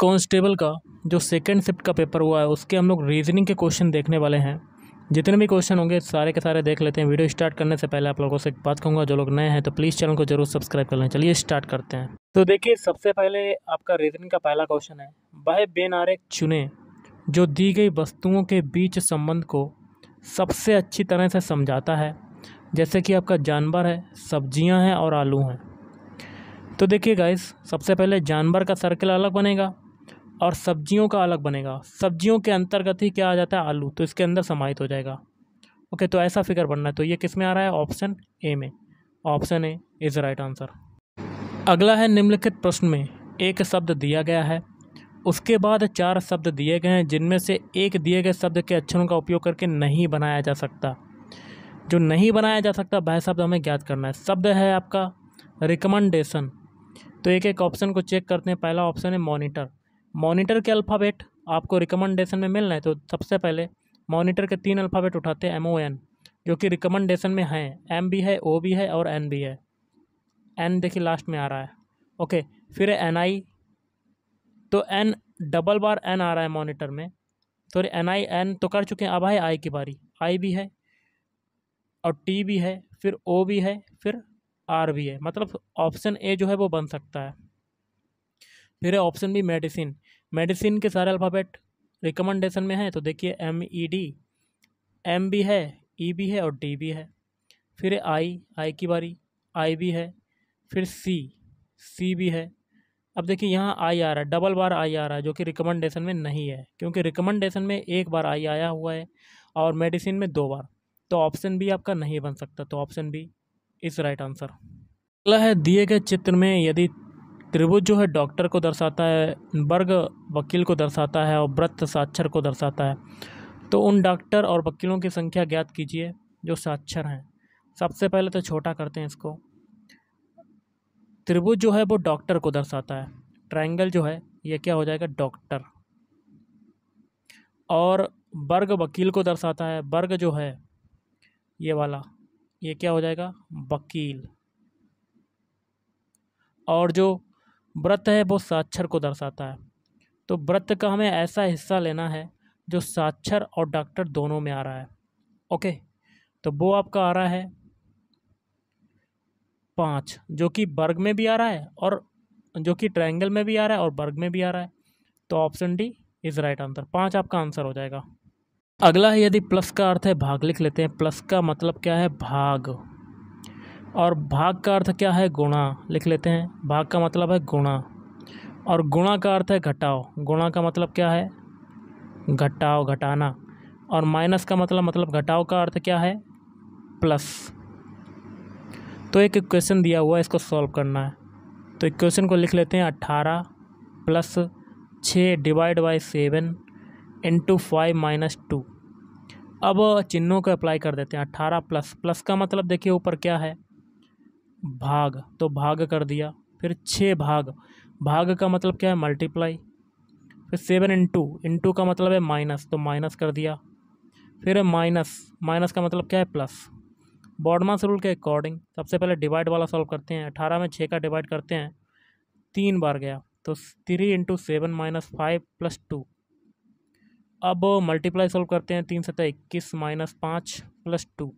constable का जो second shift का पेपर हुआ है उसके हम लोग रीजनिंग के क्वेश्चन देखने वाले हैं जितने भी क्वेश्चन होंगे सारे के सारे देख लेते हैं वीडियो स्टार्ट करने से पहले आप लोगों से एक बात कहूँगा जो लोग नए हैं तो प्लीज़ चैनल को जरूर सब्सक्राइब कर लें चलिए स्टार्ट करते हैं तो देखिए सबसे पहले आपका रीजनिंग का पहला क्वेश्चन है वह बेनारे चुने जो दी गई वस्तुओं के बीच संबंध को सबसे अच्छी तरह से समझाता है जैसे कि आपका जानवर है सब्जियाँ हैं और आलू हैं तो देखिए गाइस सबसे पहले जानवर का सर्कल अलग बनेगा और सब्जियों का अलग बनेगा सब्जियों के अंतर्गत ही क्या आ जाता है आलू तो इसके अंदर समाहित हो जाएगा ओके तो ऐसा फिगर बनना है तो ये किस में आ रहा है ऑप्शन ए में option A is right answer अगला है निम्नलिखित प्रश्न में एक शब्द दिया गया है उसके बाद चार शब्द दिए गए हैं जिनमें से एक दिए गए शब्द के अक्षरों का उपयोग करके नहीं बनाया जा सकता जो नहीं बनाया जा सकता वह शब्द हमें ज्ञात करना है शब्द है आपका रिकमेंडेशन तो एक एक ऑप्शन को चेक करते हैं पहला ऑप्शन है मॉनिटर मॉनिटर के अल्फ़ाबेट आपको रिकमेंडेशन में मिलना है तो सबसे पहले मॉनिटर के तीन अल्फ़ाबेट उठाते हैं एम ओ एन जो कि रिकमेंडेशन में हैं एम भी है ओ भी है और एन भी है एन देखिए लास्ट में आ रहा है ओके फिर एन आई तो एन डबल बार एन आ रहा है मॉनिटर में सॉरी एन आई एन तो कर चुके हैं अब है आई की बारी आई भी है और टी भी है फिर ओ भी है फिर आर भी है मतलब ऑप्शन ए जो है वो बन सकता है फिर है ऑप्शन बी मेडिसिन मेडिसिन के सारे अल्फ़ाबेट रिकमेंडेशन में है तो देखिए एम ई डी एम भी है ई e भी है और डी भी है फिर आई आई की बारी आई भी है फिर सी सी भी है अब देखिए यहाँ आई आ रहा है डबल बार आई आ रहा है जो कि रिकमेंडेशन में नहीं है क्योंकि रिकमेंडेशन में एक बार आई आया हुआ है और मेडिसिन में दो बार तो ऑप्शन बी आपका नहीं बन सकता तो option B is right answer अगला है दिए गए चित्र में यदि त्रिभुज जो है डॉक्टर को दर्शाता है वर्ग वकील को दर्शाता है और व्रत साक्षर को दर्शाता है तो उन डॉक्टर और वकीलों की संख्या ज्ञात कीजिए जो साक्षर हैं सबसे पहले तो छोटा करते हैं इसको त्रिभुज जो है वो डॉक्टर को दर्शाता है ट्रायंगल जो है ये क्या हो जाएगा डॉक्टर और वर्ग वकील को दर्शाता है वर्ग जो है ये वाला ये क्या हो जाएगा वकील और जो व्रत है वो साक्षर को दर्शाता है तो व्रत का हमें ऐसा हिस्सा लेना है जो साक्षर और डॉक्टर दोनों में आ रहा है ओके तो वो आपका आ रहा है पाँच जो कि वर्ग में भी आ रहा है और जो कि ट्रायंगल में भी आ रहा है और वर्ग में भी आ रहा है तो option D is right answer पाँच आपका आंसर हो जाएगा अगला है यदि प्लस का अर्थ है भाग लिख लेते हैं प्लस का मतलब क्या है भाग और भाग का अर्थ क्या है गुणा लिख लेते हैं भाग का मतलब है गुणा और गुणा का अर्थ है घटाओ गुणा का मतलब क्या है घटाओ घटाना और माइनस का मतलब मतलब घटाओ का अर्थ क्या है प्लस तो एक इक्वेशन दिया हुआ है इसको सॉल्व करना है तो इक्वेशन को लिख लेते हैं अट्ठारह प्लस छः divide by seven into five minus two अब चिन्हों को अप्लाई कर देते हैं अट्ठारह प्लस प्लस का मतलब देखिए ऊपर क्या है भाग तो भाग कर दिया फिर छः भाग भाग का मतलब क्या है मल्टीप्लाई फिर सेवन इंटू इंटू का मतलब है माइनस तो माइनस कर दिया फिर माइनस माइनस का मतलब क्या है प्लस बॉडमास रूल के अकॉर्डिंग सबसे पहले डिवाइड वाला सॉल्व करते हैं अठारह में छः का डिवाइड करते हैं तीन बार गया तो three into seven minus five plus two अब मल्टीप्लाई सॉल्व करते हैं तीन सतह इक्कीस माइनस पाँच प्लस टू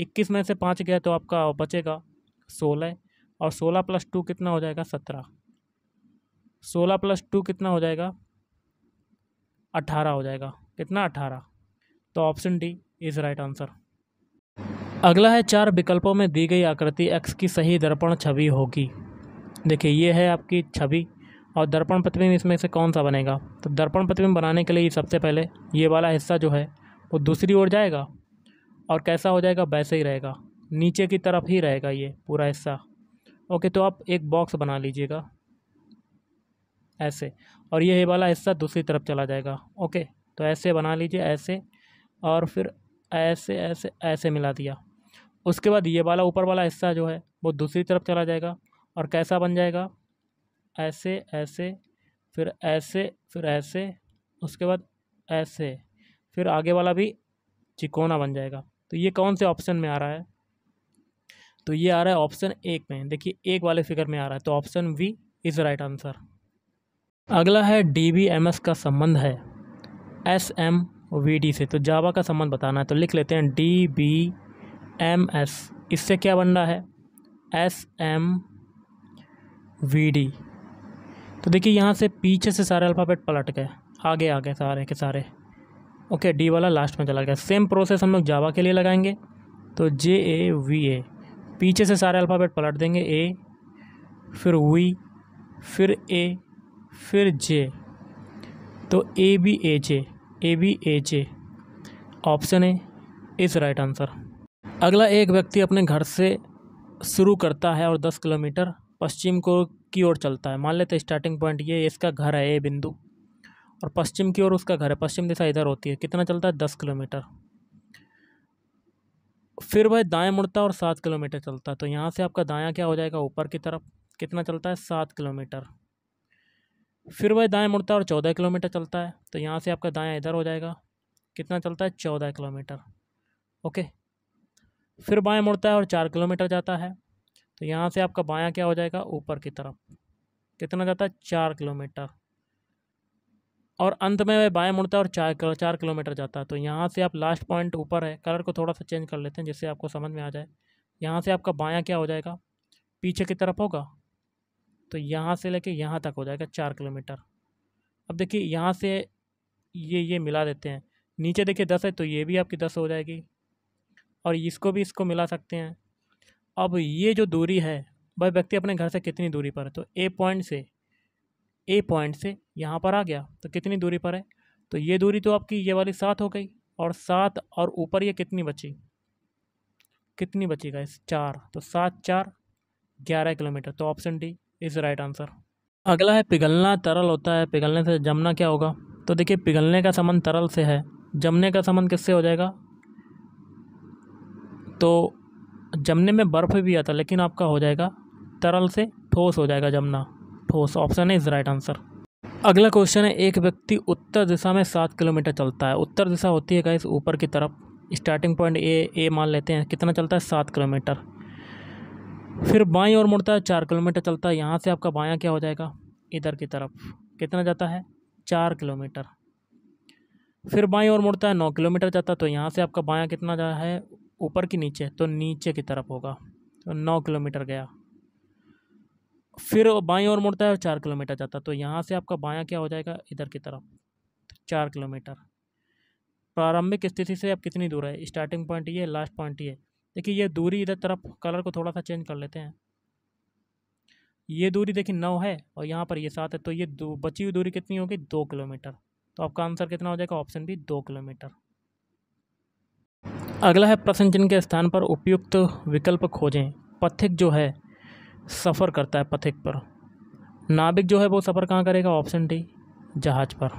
इक्कीस में से पाँच गया तो आपका बचेगा सोलह और सोलह प्लस टू कितना हो जाएगा सत्रह सोलह प्लस टू कितना हो जाएगा अट्ठारह हो जाएगा कितना अठारह तो option D is right answer अगला है चार विकल्पों में दी गई आकृति एक्स की सही दर्पण छवि होगी देखिए ये है आपकी छवि और दर्पण प्रतिबिंब इसमें से कौन सा बनेगा तो दर्पण प्रतिबिंब बनाने के लिए सबसे पहले ये वाला हिस्सा जो है वो दूसरी ओर जाएगा और कैसा हो जाएगा वैसे ही रहेगा नीचे की तरफ ही रहेगा ये पूरा हिस्सा ओके तो आप एक बॉक्स बना लीजिएगा ऐसे और ये वाला हिस्सा दूसरी तरफ चला जाएगा ओके तो ऐसे बना लीजिए ऐसे और फिर ऐसे ऐसे ऐसे मिला दिया उसके बाद ये वाला ऊपर वाला हिस्सा जो है वो दूसरी तरफ चला जाएगा और कैसा बन जाएगा ऐसे ऐसे फिर ऐसे फिर ऐसे उसके बाद ऐसे फिर आगे वाला भी चिकोना बन जाएगा तो ये कौन से ऑप्शन में आ रहा है तो ये आ रहा है ऑप्शन एक में देखिए एक वाले फिगर में आ रहा है तो option V is right answer अगला है डी बी एम एस का संबंध है एस एम वी डी से तो जावा का संबंध बताना है तो लिख लेते हैं डी बी एम एस इससे क्या बन रहा है एस एम वी डी तो देखिए यहाँ से पीछे से सारे अल्फ़ाबेट पलट गए आगे आगे सारे के सारे ओके डी वाला लास्ट में चला गया सेम प्रोसेस हम लोग जावा के लिए लगाएंगे तो जे ए वी ए पीछे से सारे अल्फ़ाबेट पलट देंगे ए फिर वी फिर ए फिर जे तो A B A J A B A J option A is right answer अगला एक व्यक्ति अपने घर से शुरू करता है और दस किलोमीटर पश्चिम को की ओर चलता है मान लेते स्टार्टिंग पॉइंट ये इसका घर है ए बिंदु और पश्चिम की ओर उसका घर है पश्चिम दिशा इधर होती है कितना चलता है दस किलोमीटर फिर वह दाएं मुड़ता और सात किलोमीटर चलता तो यहाँ से आपका दायां क्या हो जाएगा ऊपर की तरफ कितना चलता है सात किलोमीटर फिर वह दाएं मुड़ता और चौदह किलोमीटर चलता है तो यहाँ से आपका दायां इधर हो जाएगा कितना चलता है चौदह किलोमीटर ओके फिर बाएं मुड़ता है और चार किलोमीटर जाता है तो यहाँ से आपका बाया क्या हो जाएगा ऊपर की तरफ कितना जाता है चार किलोमीटर और अंत में वह बाएँ मुड़ता है और चार चार किलोमीटर जाता है तो यहाँ से आप लास्ट पॉइंट ऊपर है कलर को थोड़ा सा चेंज कर लेते हैं जिससे आपको समझ में आ जाए यहाँ से आपका बाया क्या हो जाएगा पीछे की तरफ होगा तो यहाँ से लेके यहाँ तक हो जाएगा चार किलोमीटर अब देखिए यहाँ से ये ये मिला देते हैं नीचे देखिए दस है तो ये भी आपकी दस हो जाएगी और इसको भी इसको मिला सकते हैं अब ये जो दूरी है वह व्यक्ति अपने घर से कितनी दूरी पर है तो ए पॉइंट से ए पॉइंट से यहाँ पर आ गया तो कितनी दूरी पर है तो ये दूरी तो आपकी ये वाली सात हो गई और सात और ऊपर ये कितनी बची कितनी बची गई चार तो सात चार ग्यारह किलोमीटर तो option D is right answer अगला है पिघलना तरल होता है पिघलने से जमना क्या होगा तो देखिए पिघलने का संबंध तरल से है जमने का संबंध किससे हो जाएगा तो जमने में बर्फ़ भी आता लेकिन आपका हो जाएगा तरल से ठोस हो जाएगा जमना ठोस ऑप्शन है इज राइट आंसर अगला क्वेश्चन है एक व्यक्ति उत्तर दिशा में सात किलोमीटर चलता है उत्तर दिशा होती है गाइस ऊपर की तरफ स्टार्टिंग पॉइंट ए ए मान लेते हैं कितना चलता है सात किलोमीटर फिर बाई और मुड़ता है चार किलोमीटर चलता है यहाँ से आपका बाया क्या हो जाएगा इधर की तरफ कितना जाता है चार किलोमीटर फिर बाई और मुड़ता है नौ किलोमीटर जाता है तो यहाँ से आपका बायाँ कितना जा है ऊपर की नीचे तो नीचे की तरफ होगा तो नौ किलोमीटर गया फिर बाई ओर मुड़ता है और चार किलोमीटर जाता है तो यहाँ से आपका बायां क्या हो जाएगा इधर की तरफ चार किलोमीटर प्रारंभिक स्थिति से आप कितनी दूर है स्टार्टिंग पॉइंट ये लास्ट पॉइंट ये देखिए ये दूरी इधर तरफ कलर को थोड़ा सा चेंज कर लेते हैं ये दूरी देखिए नौ है और यहाँ पर ये सात है तो ये बची हुई दूरी कितनी होगी दो किलोमीटर तो आपका आंसर कितना हो जाएगा ऑप्शन बी दो किलोमीटर अगला है प्रश्न चिन्ह के स्थान पर उपयुक्त विकल्प खोजें पथिक जो है सफ़र करता है पथिक पर नाभिक जो है वो सफ़र कहाँ करेगा ऑप्शन डी जहाज़ पर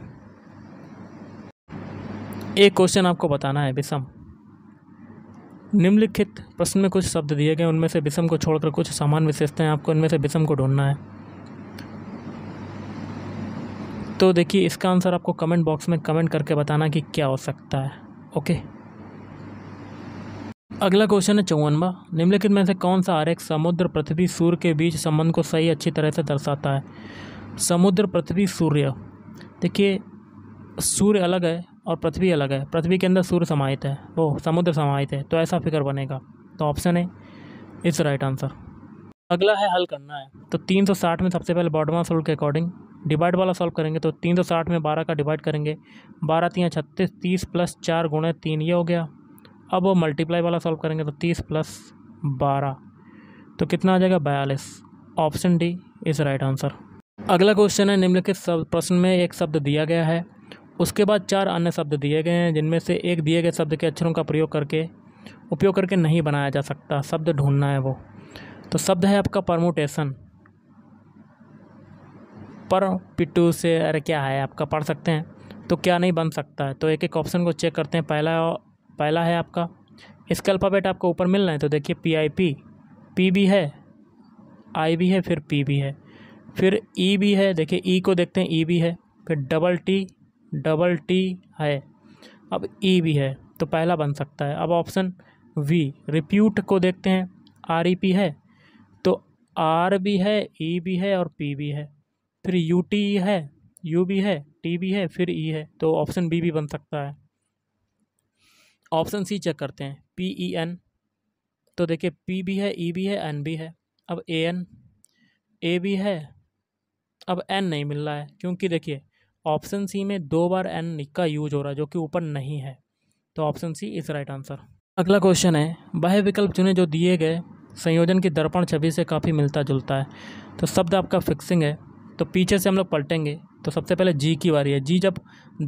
एक क्वेश्चन आपको बताना है विषम निम्नलिखित प्रश्न में कुछ शब्द दिए गए उनमें से विषम को छोड़कर कुछ सामान्य विशेषताएं आपको इनमें से विषम को ढूंढना है तो देखिए इसका आंसर आपको कमेंट बॉक्स में कमेंट करके बताना कि क्या हो सकता है ओके अगला क्वेश्चन है चौवनवा निम्नलिखित में से कौन सा आरेख समुद्र पृथ्वी सूर्य के बीच संबंध को सही अच्छी तरह से दर्शाता है समुद्र पृथ्वी सूर्य देखिए सूर्य अलग है और पृथ्वी अलग है पृथ्वी के अंदर सूर्य समाहित है वो समुद्र समाहित है तो ऐसा फिगर बनेगा तो ऑप्शन है इस राइट आंसर अगला है हल करना है तो 360 में सबसे पहले बॉडमा सोल्व के अकॉर्डिंग डिवाइड वाला सॉल्व करेंगे तो 360 में 12 का डिवाइड करेंगे बारह तीन छत्तीस तीस प्लस चार गुणे तीन ये हो गया अब वो मल्टीप्लाई वाला सॉल्व करेंगे तो तीस प्लस बारह तो कितना आ जाएगा बयालीस option D is right answer अगला क्वेश्चन है निम्नलिखित शब्द प्रश्न में एक शब्द दिया गया है उसके बाद चार अन्य शब्द दिए गए हैं जिनमें से एक दिए गए शब्द के अक्षरों का प्रयोग करके उपयोग करके नहीं बनाया जा सकता शब्द ढूंढना है वो तो शब्द है आपका परमोटेशन पर पिटू से अरे क्या है आपका पढ़ सकते हैं तो क्या नहीं बन सकता है तो एक एक ऑप्शन को चेक करते हैं पहला पहला है आपका इसका अल्फ़ाबेट आपको ऊपर मिल रहा है तो देखिए पी आई पी पी भी है आई भी है फिर पी भी है फिर ई भी है देखिए ई को देखते हैं ई भी है फिर डबल टी डबल टी है अब ई भी है तो पहला बन सकता है अब ऑप्शन वी रिप्यूट को देखते हैं आर ई पी है तो आर भी है ई भी है और पी भी है फिर यू टी है यू भी है टी भी है फिर ई है तो ऑप्शन बी भी बन सकता है ऑप्शन सी चेक करते हैं पी ई एन तो देखिए पी भी है ई e भी है एन भी है अब ए एन ए भी है अब एन नहीं मिल रहा है क्योंकि देखिए ऑप्शन सी में दो बार एन का यूज हो रहा है जो कि ऊपर नहीं है तो option C is right answer अगला क्वेश्चन है वह विकल्प चुने जो दिए गए संयोजन की दर्पण छवि से काफ़ी मिलता जुलता है तो शब्द आपका फिक्सिंग है तो पीछे से हम लोग पलटेंगे तो सबसे पहले जी की बारी है जी जब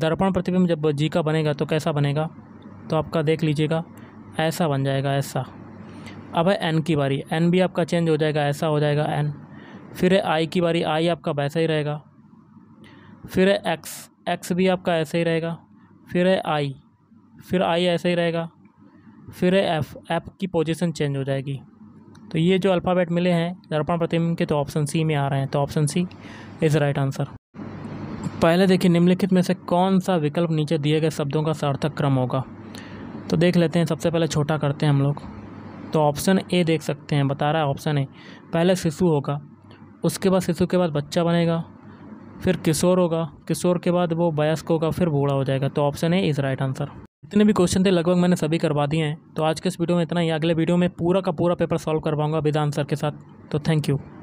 दर्पण प्रतिबिंब जब जी का बनेगा तो कैसा बनेगा तो आपका देख लीजिएगा ऐसा बन जाएगा ऐसा अब है एन की बारी एन भी आपका चेंज हो जाएगा ऐसा हो जाएगा एन फिर है आई की बारी आई आपका वैसा ही रहेगा फिर है एक्स एक्स भी आपका ऐसा ही रहेगा फिर है आई फिर आई ऐसा ही रहेगा फिर है एफ एफ की पोजीशन चेंज हो जाएगी तो ये जो अल्फ़ाबेट मिले हैं दर्पण प्रतिबिंब के तो ऑप्शन सी में आ रहे हैं तो option C is right answer पहले देखिए निम्नलिखित में से कौन सा विकल्प नीचे दिए गए शब्दों का सार्थक क्रम होगा तो देख लेते हैं सबसे पहले छोटा करते हैं हम लोग तो ऑप्शन ए देख सकते हैं बता रहा है ऑप्शन ए पहले शिशु होगा उसके बाद शिशु के बाद बच्चा बनेगा फिर किशोर होगा किशोर के बाद वो वयस्क होगा फिर बूढ़ा हो जाएगा तो option A is right answer जितने भी क्वेश्चन थे लगभग मैंने सभी करवा दिए हैं तो आज के इस वीडियो में इतना ही अगले वीडियो में पूरा का पूरा पेपर सॉल्व करवाऊंगा विद आंसर के साथ तो थैंक यू